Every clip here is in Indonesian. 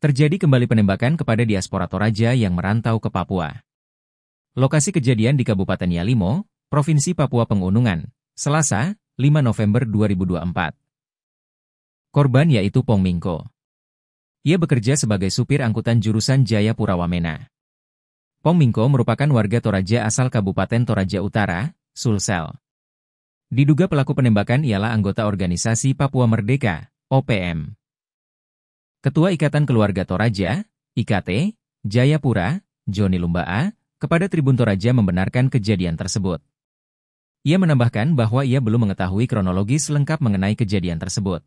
terjadi kembali penembakan kepada diaspora Toraja yang merantau ke Papua. Lokasi kejadian di Kabupaten Yalimo, Provinsi Papua Pengunungan, Selasa, 5 November 2024. Korban yaitu Pong Mingko. Ia bekerja sebagai supir angkutan jurusan Jayapura Wamena. Pong Mingko merupakan warga Toraja asal Kabupaten Toraja Utara, Sulsel. Diduga pelaku penembakan ialah anggota organisasi Papua Merdeka, OPM. Ketua Ikatan Keluarga Toraja, IKT, Jayapura, Joni Lumbaa, kepada Tribun Toraja membenarkan kejadian tersebut. Ia menambahkan bahwa ia belum mengetahui kronologis lengkap mengenai kejadian tersebut.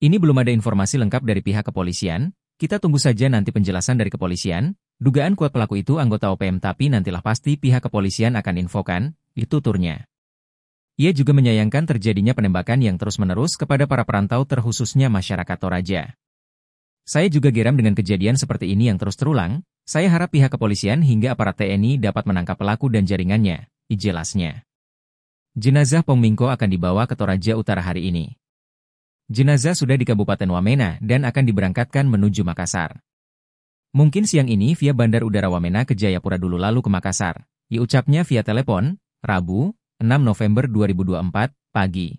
Ini belum ada informasi lengkap dari pihak kepolisian, kita tunggu saja nanti penjelasan dari kepolisian, dugaan kuat pelaku itu anggota OPM tapi nantilah pasti pihak kepolisian akan infokan, itu turnya. Ia juga menyayangkan terjadinya penembakan yang terus-menerus kepada para perantau terkhususnya masyarakat Toraja. Saya juga geram dengan kejadian seperti ini yang terus terulang. Saya harap pihak kepolisian hingga aparat TNI dapat menangkap pelaku dan jaringannya, jelasnya. Jenazah Pomingko akan dibawa ke Toraja Utara hari ini. Jenazah sudah di Kabupaten Wamena dan akan diberangkatkan menuju Makassar. Mungkin siang ini via Bandar Udara Wamena ke Jayapura dulu lalu ke Makassar. Diucapnya via telepon, Rabu, 6 November 2024, pagi.